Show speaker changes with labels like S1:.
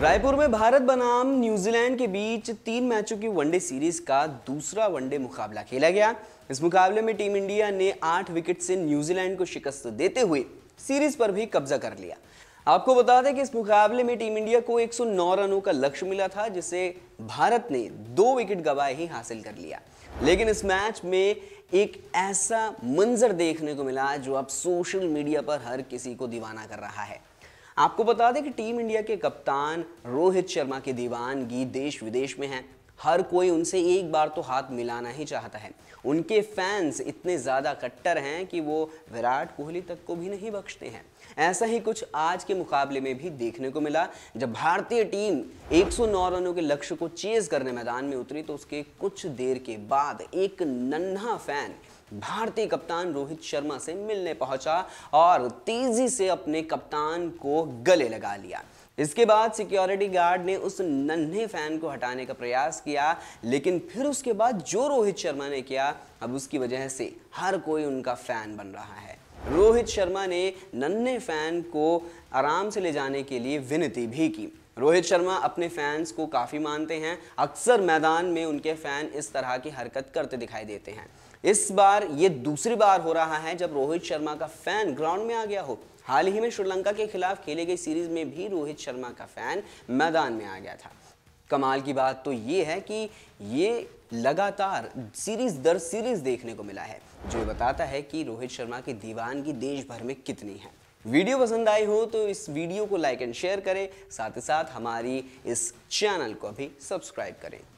S1: रायपुर में भारत बनाम न्यूजीलैंड के बीच तीन मैचों की वनडे सीरीज का दूसरा वनडे मुकाबला खेला गया इस मुकाबले में टीम इंडिया ने आठ विकेट से न्यूजीलैंड को शिकस्त देते हुए सीरीज पर भी कब्जा कर लिया आपको बता दें कि इस मुकाबले में टीम इंडिया को 109 रनों का लक्ष्य मिला था जिसे भारत ने दो विकेट गवाए ही हासिल कर लिया लेकिन इस मैच में एक ऐसा मंजर देखने को मिला जो अब सोशल मीडिया पर हर किसी को दीवाना कर रहा है आपको बता दें कि टीम इंडिया के कप्तान रोहित शर्मा की दीवानगी देश विदेश में हैं हर कोई उनसे एक बार तो हाथ मिलाना ही चाहता है उनके फैंस इतने ज़्यादा कट्टर हैं कि वो विराट कोहली तक को भी नहीं बख्शते हैं ऐसा ही कुछ आज के मुकाबले में भी देखने को मिला जब भारतीय टीम 109 रनों के लक्ष्य को चेज करने मैदान में उतरी तो उसके कुछ देर के बाद एक नन्हा फैन भारतीय कप्तान रोहित शर्मा से मिलने पहुंचा और तेजी से अपने कप्तान को गले लगा लिया इसके बाद सिक्योरिटी गार्ड ने उस नन्हे फैन को हटाने का प्रयास किया लेकिन फिर उसके बाद जो रोहित शर्मा ने किया अब उसकी वजह से हर कोई उनका फैन बन रहा है रोहित शर्मा ने नन्हे फैन को आराम से ले जाने के लिए विनती भी की रोहित शर्मा अपने फैंस को काफ़ी मानते हैं अक्सर मैदान में उनके फैन इस तरह की हरकत करते दिखाई देते हैं इस बार ये दूसरी बार हो रहा है जब रोहित शर्मा का फैन ग्राउंड में आ गया हो हाल ही में श्रीलंका के खिलाफ खेले गई सीरीज में भी रोहित शर्मा का फैन मैदान में आ गया था कमाल की बात तो ये है कि ये लगातार सीरीज दर सीरीज देखने को मिला है जो बताता है कि रोहित शर्मा की दीवानगी देश भर में कितनी है वीडियो पसंद आई हो तो इस वीडियो को लाइक एंड शेयर करें साथ ही साथ हमारी इस चैनल को भी सब्सक्राइब करें